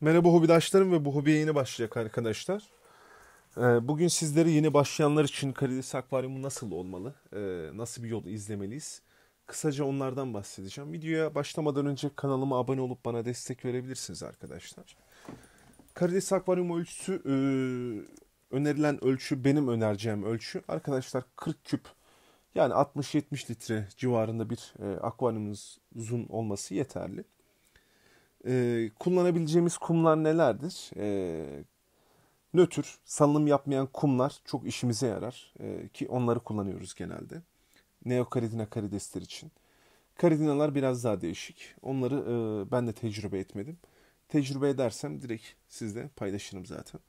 Merhaba hobidaşlarım ve bu hobiye yeni başlayacak arkadaşlar. Ee, bugün sizleri yeni başlayanlar için Karides Akvaryumu nasıl olmalı, ee, nasıl bir yolu izlemeliyiz? Kısaca onlardan bahsedeceğim. Videoya başlamadan önce kanalıma abone olup bana destek verebilirsiniz arkadaşlar. Karides Akvaryum ölçüsü, e, önerilen ölçü benim önereceğim ölçü. Arkadaşlar 40 küp yani 60-70 litre civarında bir e, akvaryumunuzun olması yeterli. E, kullanabileceğimiz kumlar nelerdir? E, nötr, salınım yapmayan kumlar çok işimize yarar e, ki onları kullanıyoruz genelde. Neokaridina karidesler için. Karidinalar biraz daha değişik. Onları e, ben de tecrübe etmedim. Tecrübe edersem direkt sizle paylaşırım zaten.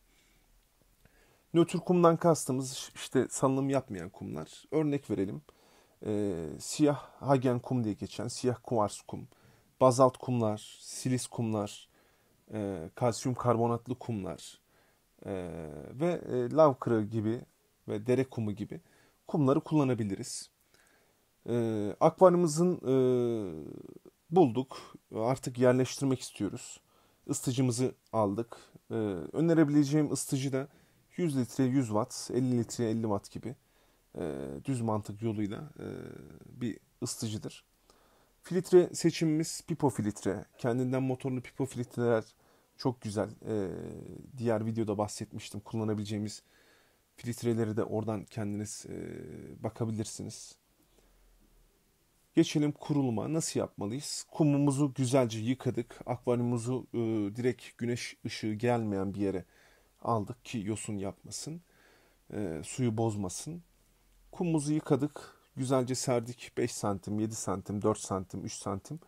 Nötr kumdan kastımız işte salınım yapmayan kumlar. Örnek verelim. E, siyah hagen kum diye geçen siyah kuvars kum bazalt kumlar, silis kumlar, e, kalsiyum karbonatlı kumlar e, ve e, lav kırığı gibi ve dere kumu gibi kumları kullanabiliriz. E, akvaryumumuzun e, bulduk. Artık yerleştirmek istiyoruz. Isıtıcımızı aldık. E, önerebileceğim ısıtıcı da 100 litre 100 watt, 50 litre 50 watt gibi e, düz mantık yoluyla e, bir ısıtıcıdır. Filtre seçimimiz pipo filtre. Kendinden motorlu pipo filtreler çok güzel. Ee, diğer videoda bahsetmiştim. Kullanabileceğimiz filtreleri de oradan kendiniz e, bakabilirsiniz. Geçelim kuruluma. Nasıl yapmalıyız? Kumumuzu güzelce yıkadık. Akvaryumumuzu e, direkt güneş ışığı gelmeyen bir yere aldık ki yosun yapmasın. E, suyu bozmasın. Kumumuzu yıkadık güzelce serdik 5 santim, 7 santim, 4 santim, 3 santim.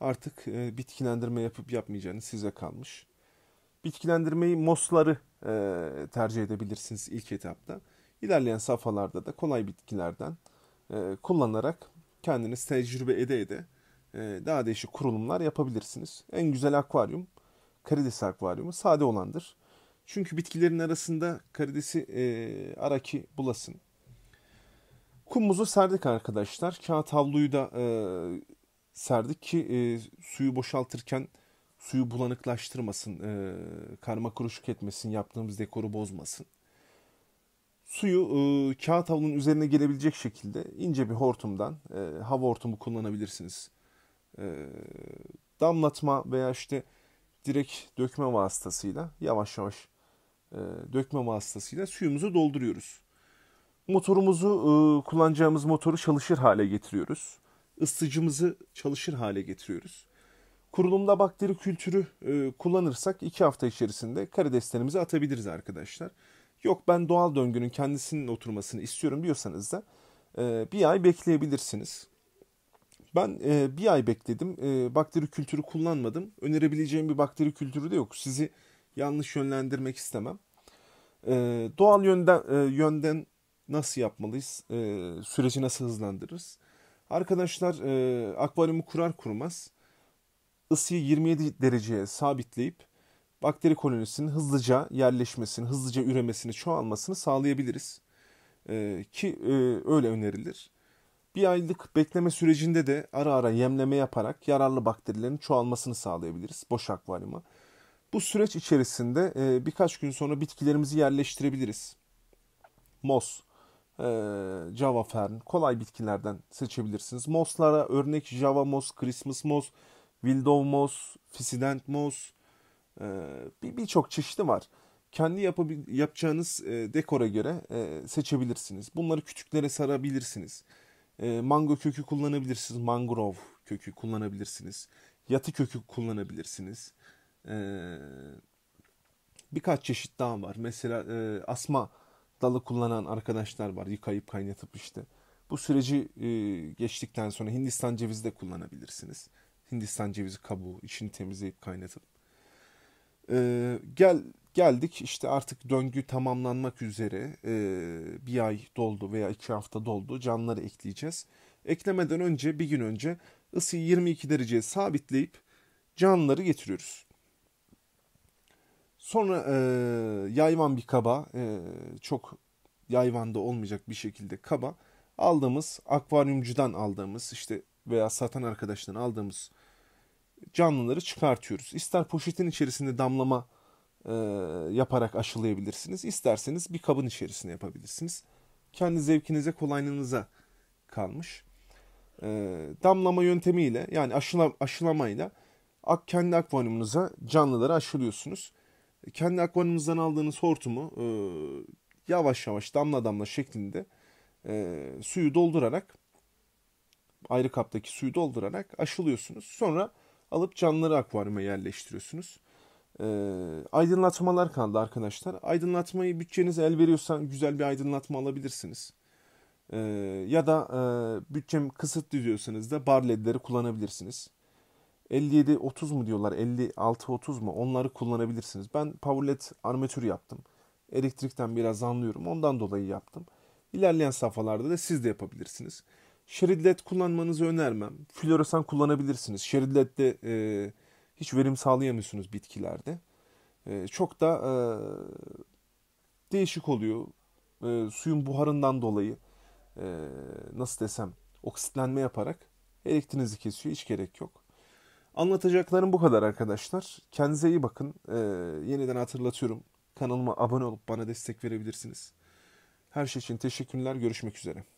Artık e, bitkilendirme yapıp yapmayacağınız size kalmış. Bitkilendirmeyi mosları e, tercih edebilirsiniz ilk etapta. İlerleyen safhalarda da kolay bitkilerden e, kullanarak kendiniz tecrübe ede ede e, daha değişik kurulumlar yapabilirsiniz. En güzel akvaryum karides akvaryumu sade olandır. Çünkü bitkilerin arasında karidesi e, araki bulasın Kumumuzu serdik arkadaşlar. Kağıt havluyu da e, serdik ki e, suyu boşaltırken suyu bulanıklaştırmasın, e, karma kuruşuk etmesin, yaptığımız dekoru bozmasın. Suyu e, kağıt havlunun üzerine gelebilecek şekilde ince bir hortumdan, e, hava hortumu kullanabilirsiniz. E, damlatma veya işte direkt dökme vasıtasıyla yavaş yavaş e, dökme vasıtasıyla suyumuzu dolduruyoruz. Motorumuzu e, kullanacağımız motoru çalışır hale getiriyoruz. Isıtıcımızı çalışır hale getiriyoruz. Kurulumda bakteri kültürü e, kullanırsak 2 hafta içerisinde karideslerimizi atabiliriz arkadaşlar. Yok ben doğal döngünün kendisinin oturmasını istiyorum diyorsanız da e, bir ay bekleyebilirsiniz. Ben bir ay bekledim. bakteri kültürü kullanmadım. Önerebileceğim bir bakteri kültürü de yok. Sizi yanlış yönlendirmek istemem. doğal yönden yönden nasıl yapmalıyız? E, süreci nasıl hızlandırırız? Arkadaşlar e, akvaryumu kurar kurmaz ısıyı 27 dereceye sabitleyip bakteri kolonisinin hızlıca yerleşmesini, hızlıca üremesini, çoğalmasını sağlayabiliriz. E, ki e, öyle önerilir. Bir aylık bekleme sürecinde de ara ara yemleme yaparak yararlı bakterilerin çoğalmasını sağlayabiliriz boş akvaryuma. Bu süreç içerisinde e, birkaç gün sonra bitkilerimizi yerleştirebiliriz. Moss. Ee, Java Fern, kolay bitkilerden seçebilirsiniz. Moss'lara örnek Java Moss, Christmas Moss, Wildow Moss, Fissident Moss ee, birçok bir çeşidi var. Kendi yapabil- yapacağınız e, dekora göre e, seçebilirsiniz. Bunları kütüklere sarabilirsiniz. E, mango kökü kullanabilirsiniz. Mangrove kökü kullanabilirsiniz. Yatı kökü kullanabilirsiniz. Birkaç çeşit daha var. Mesela asma asma dalı kullanan arkadaşlar var. Yıkayıp kaynatıp işte. Bu süreci e, geçtikten sonra Hindistan cevizi de kullanabilirsiniz. Hindistan cevizi kabuğu içini temizleyip kaynatıp. Ee, gel geldik işte artık döngü tamamlanmak üzere ee, bir ay doldu veya iki hafta doldu canları ekleyeceğiz. Eklemeden önce bir gün önce ısıyı 22 dereceye sabitleyip canları getiriyoruz. Sonra e, yayvan bir kaba, e, çok yayvanda olmayacak bir şekilde kaba aldığımız akvaryumcudan aldığımız işte veya satan arkadaştan aldığımız canlıları çıkartıyoruz. İster poşetin içerisinde damlama e, yaparak aşılayabilirsiniz. isterseniz bir kabın içerisine yapabilirsiniz. Kendi zevkinize, kolaylığınıza kalmış. E, damlama yöntemiyle yani aşıla, aşılamayla ak, kendi akvaryumunuza canlıları aşılıyorsunuz kendi akvaryumunuzdan aldığınız hortumu e, yavaş yavaş damla damla şeklinde e, suyu doldurarak ayrı kaptaki suyu doldurarak aşılıyorsunuz. Sonra alıp canlıları akvaryuma yerleştiriyorsunuz. E, aydınlatmalar kaldı arkadaşlar. Aydınlatmayı bütçeniz el veriyorsa güzel bir aydınlatma alabilirsiniz. E, ya da e, bütçem kısıtlı diyorsanız da bar ledleri kullanabilirsiniz. 57-30 mu diyorlar 56-30 mu onları kullanabilirsiniz. Ben Powerlet armatür yaptım. Elektrikten biraz anlıyorum ondan dolayı yaptım. İlerleyen safhalarda da siz de yapabilirsiniz. Şerid led kullanmanızı önermem. Floresan kullanabilirsiniz. Şerid led e, hiç verim sağlayamıyorsunuz bitkilerde. E, çok da e, değişik oluyor. E, suyun buharından dolayı e, nasıl desem oksitlenme yaparak elektrinizi kesiyor. Hiç gerek yok. Anlatacaklarım bu kadar arkadaşlar. Kendinize iyi bakın. Ee, yeniden hatırlatıyorum. Kanalıma abone olup bana destek verebilirsiniz. Her şey için teşekkürler. Görüşmek üzere.